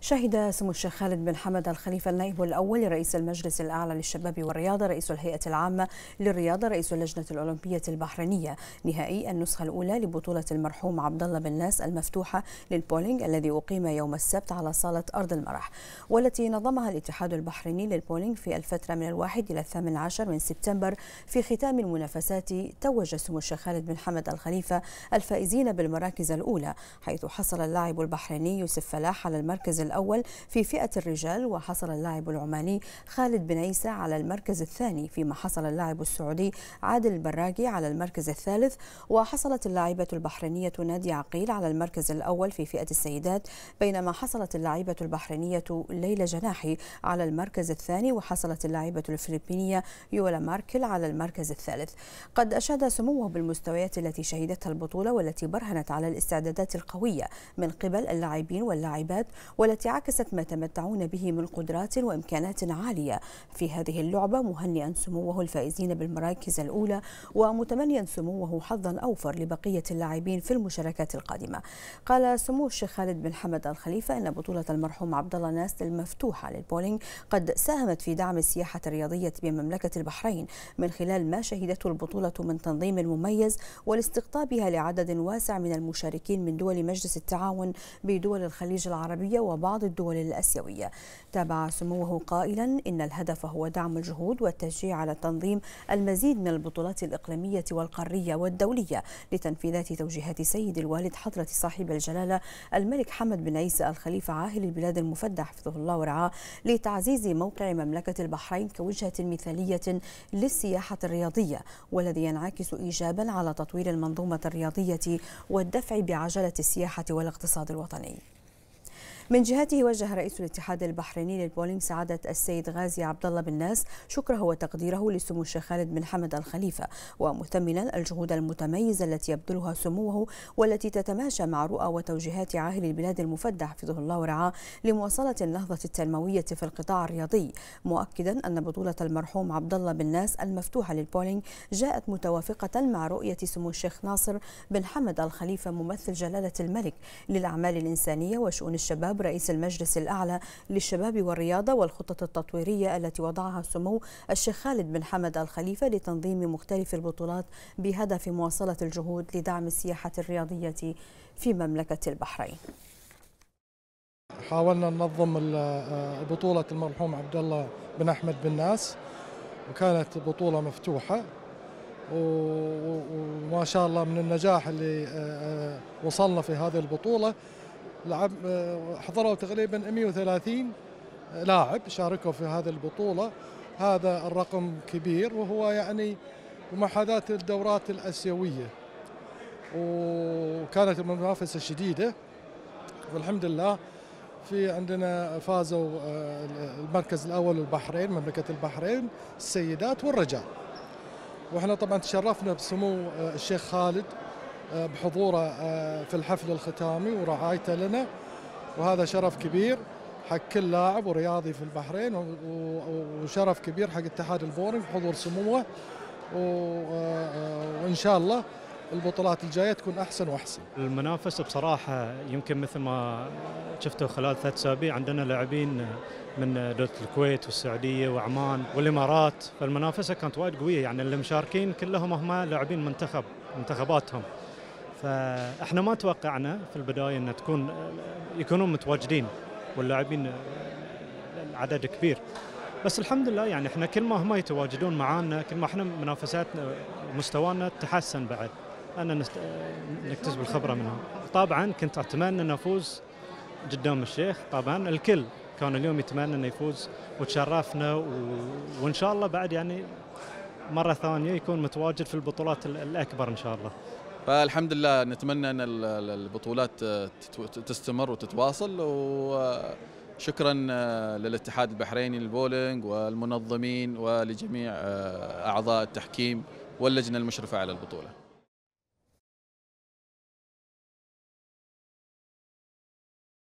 شهد سمو الشيخ خالد بن حمد الخليفة النائب الأول لرئيس المجلس الأعلى للشباب والرياضة رئيس الهيئة العامة للرياضة رئيس اللجنة الأولمبية البحرينية نهائي النسخة الأولى لبطولة المرحوم عبد الله بن ناس المفتوحة للبولينج الذي أقيم يوم السبت على صالة أرض المرح والتي نظمها الاتحاد البحريني للبولينج في الفترة من الواحد إلى الثامن عشر من سبتمبر في ختام المنافسات توج سمو الشيخ خالد بن حمد الخليفة الفائزين بالمراكز الأولى حيث حصل اللاعب البحريني يوسف فلاح على المركز الأول في فئة الرجال وحصل اللاعب العماني خالد بن عيسى على المركز الثاني فيما حصل اللاعب السعودي عادل البراقي على المركز الثالث وحصلت اللاعبة البحرينية نادي عقيل على المركز الأول في فئة السيدات بينما حصلت اللاعبة البحرينية ليلى جناحي على المركز الثاني وحصلت اللاعبة الفلبينية يولا ماركل على المركز الثالث قد أشاد سموه بالمستويات التي شهدتها البطولة والتي برهنت على الاستعدادات القوية من قبل اللاعبين واللاعبات والتي التي عكست ما تمتعون به من قدرات وإمكانات عالية في هذه اللعبة مهنئا سموه الفائزين بالمراكز الأولى ومتمنيا سموه حظا أوفر لبقية اللاعبين في المشاركات القادمة قال سمو الشيخ خالد بن حمد الخليفة إن بطولة المرحوم عبد الله ناس المفتوحة للبولينج قد ساهمت في دعم السياحة الرياضية بمملكة البحرين من خلال ما شهدته البطولة من تنظيم مميز ولاستقطابها لعدد واسع من المشاركين من دول مجلس التعاون بدول الخليج العربية وبعض بعض الدول الآسيوية تابع سموه قائلا إن الهدف هو دعم الجهود والتشجيع على تنظيم المزيد من البطولات الإقليمية والقارية والدولية لتنفيذات توجيهات سيد الوالد حضرة صاحب الجلالة الملك حمد بن عيسى الخليفة عاهل البلاد المفدى حفظه الله ورعاه لتعزيز موقع مملكة البحرين كوجهة مثالية للسياحة الرياضية والذي ينعكس إيجابا على تطوير المنظومة الرياضية والدفع بعجلة السياحة والاقتصاد الوطني من جهته وجه رئيس الاتحاد البحريني للبولينج سعادة السيد غازي عبد الله بن ناس شكره وتقديره لسمو الشيخ خالد بن حمد الخليفة ومثمنا الجهود المتميزة التي يبذلها سموه والتي تتماشى مع رؤى وتوجيهات عاهل البلاد المفدى حفظه الله ورعاه لمواصلة النهضة التنموية في القطاع الرياضي مؤكدا أن بطولة المرحوم عبد الله بن ناس المفتوحة للبولينج جاءت متوافقة مع رؤية سمو الشيخ ناصر بن حمد الخليفة ممثل جلالة الملك للأعمال الإنسانية وشؤون الشباب خطاب رئيس المجلس الأعلى للشباب والرياضة والخطط التطويرية التي وضعها سمو الشيخ خالد بن حمد الخليفة لتنظيم مختلف البطولات بهدف مواصلة الجهود لدعم السياحة الرياضية في مملكة البحرين حاولنا ننظم آه، بطولة المرحوم عبد الله بن أحمد بن ناس وكانت بطولة مفتوحة وما شاء الله من النجاح اللي آه، آه، وصلنا في هذه البطولة لعب آه، حضروا تقريبا 130 لاعب شاركوا في هذه البطوله هذا الرقم كبير وهو يعني محاذاة الدورات الآسيوية وكانت المنافسة شديدة والحمد لله في عندنا فازوا آه، المركز الأول البحرين مملكة البحرين السيدات والرجال وإحنا طبعا تشرفنا بسمو آه، الشيخ خالد آه، بحضوره آه، في الحفل الختامي ورعايته لنا وهذا شرف كبير حق كل لاعب ورياضي في البحرين وشرف كبير حق اتحاد البورنج بحضور سموه آه، وان شاء الله البطولات الجايه تكون احسن واحسن. المنافسه بصراحه يمكن مثل ما شفتوا خلال ثلاث اسابيع عندنا لاعبين من دوله الكويت والسعوديه وعمان والامارات فالمنافسه كانت وايد قويه يعني اللي مشاركين كلهم هم لاعبين منتخب منتخباتهم. فاحنا ما توقعنا في البدايه ان تكون يكونون متواجدين واللاعبين عدد كبير بس الحمد لله يعني احنا كل ما هم يتواجدون معانا كل ما احنا منافساتنا مستوانا تحسن بعد انا نكتسب الخبره منهم طبعا كنت اتمنى ان افوز قدام الشيخ طبعا الكل كان اليوم يتمنى انه يفوز وتشرفنا و... وان شاء الله بعد يعني مره ثانيه يكون متواجد في البطولات الاكبر ان شاء الله فالحمد لله نتمنى ان البطولات تستمر وتتواصل وشكرا آه، للاتحاد البحريني للبولينج والمنظمين ولجميع آه، اعضاء التحكيم واللجنه المشرفه على البطوله